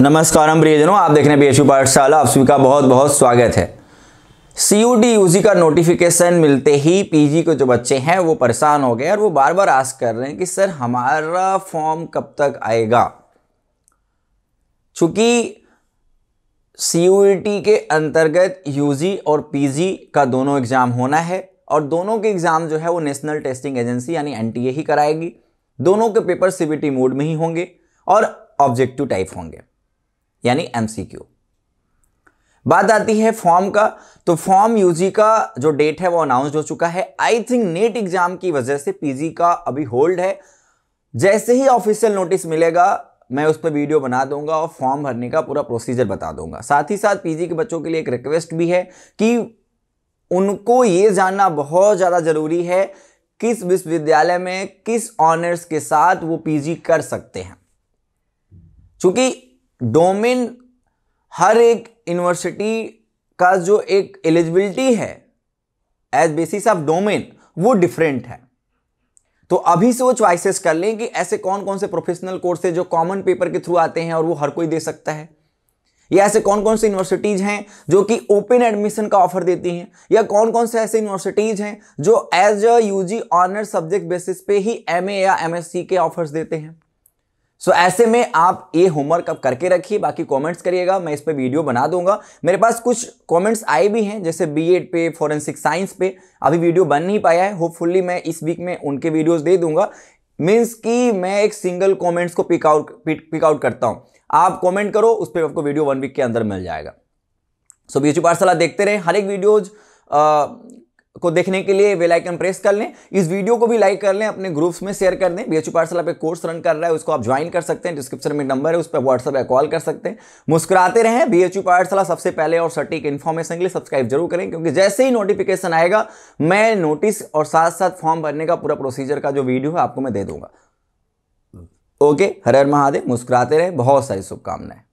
नमस्कार हम प्रियजनों आप देख रहे हैं बी पाठशाला आप सभी का बहुत बहुत स्वागत है C U T U G का नोटिफिकेशन मिलते ही पी जी के जो बच्चे हैं वो परेशान हो गए और वो बार बार आस कर रहे हैं कि सर हमारा फॉर्म कब तक आएगा चूंकि सी यू टी के अंतर्गत यू जी और पी जी का दोनों एग्ज़ाम होना है और दोनों के एग्ज़ाम जो है वो नेशनल टेस्टिंग एजेंसी यानी एन टी ए ही कराएगी दोनों के paper C B T mode में ही होंगे और ऑब्जेक्टिव टाइप होंगे यानी एमसीक्यू बात आती है फॉर्म का तो फॉर्म यूजी का जो डेट है वो अनाउंस हो चुका है आई थिंक नेट एग्जाम की वजह से पीजी का अभी होल्ड है जैसे ही ऑफिशियल नोटिस मिलेगा मैं उस पर वीडियो बना दूंगा और फॉर्म भरने का पूरा प्रोसीजर बता दूंगा साथ ही साथ पीजी के बच्चों के लिए एक रिक्वेस्ट भी है कि उनको ये जानना बहुत ज़्यादा ज़रूरी है किस विश्वविद्यालय में किस ऑनर्स के साथ वो पीजी कर सकते हैं क्योंकि डोमेन हर एक यूनिवर्सिटी का जो एक एलिजिबिलिटी है एज बेसिस ऑफ डोमेन वो डिफरेंट है तो अभी से वो च्वाइसेस कर लें कि ऐसे कौन कौन से प्रोफेशनल कोर्स है जो कॉमन पेपर के थ्रू आते हैं और वो हर कोई दे सकता है या ऐसे कौन कौन से यूनिवर्सिटीज हैं जो कि ओपन एडमिशन का ऑफर देती हैं या कौन कौन से ऐसे यूनिवर्सिटीज हैं जो as a UG honours subject basis पे ही एमए या एमएससी के ऑफर्स देते हैं सो so, ऐसे में आप ये होमवर्क अब करके रखिए बाकी कमेंट्स करिएगा मैं इस पर वीडियो बना दूंगा मेरे पास कुछ कमेंट्स आए भी हैं जैसे बीएड पे फॉरेंसिक साइंस पे अभी वीडियो बन नहीं पाया है होपफुली मैं इस वीक में उनके वीडियोस दे दूंगा मीन्स कि मैं एक सिंगल कमेंट्स को पिक आउट पिक आउट करता हूँ आप कॉमेंट करो उस पर आपको वीडियो वन वीक के अंदर मिल जाएगा सो so, बीजू पाठशाला देखते रहे हर एक वीडियोज को देखने के लिए बेल आइकन प्रेस कर लें इस वीडियो को भी लाइक कर लें अपने ग्रुप्स में शेयर कर दें बी एच पाठशाला पे कोर्स रन कर रहा है उसको आप ज्वाइन कर सकते हैं डिस्क्रिप्शन में नंबर है उस पर व्हाट्सअप या कॉल कर सकते हैं मुस्कुराते रहें बी एच पाठशाला सबसे पहले और सटीक इन्फॉर्मेशन के लिए सब्सक्राइब जरूर करें क्योंकि जैसे ही नोटिफिकेशन आएगा मैं नोटिस और साथ साथ फॉर्म भरने का पूरा प्रोसीजर का जो वीडियो है आपको मैं दे दूंगा ओके हर हर महादेव मुस्कुराते रहें बहुत सारी शुभकामनाएं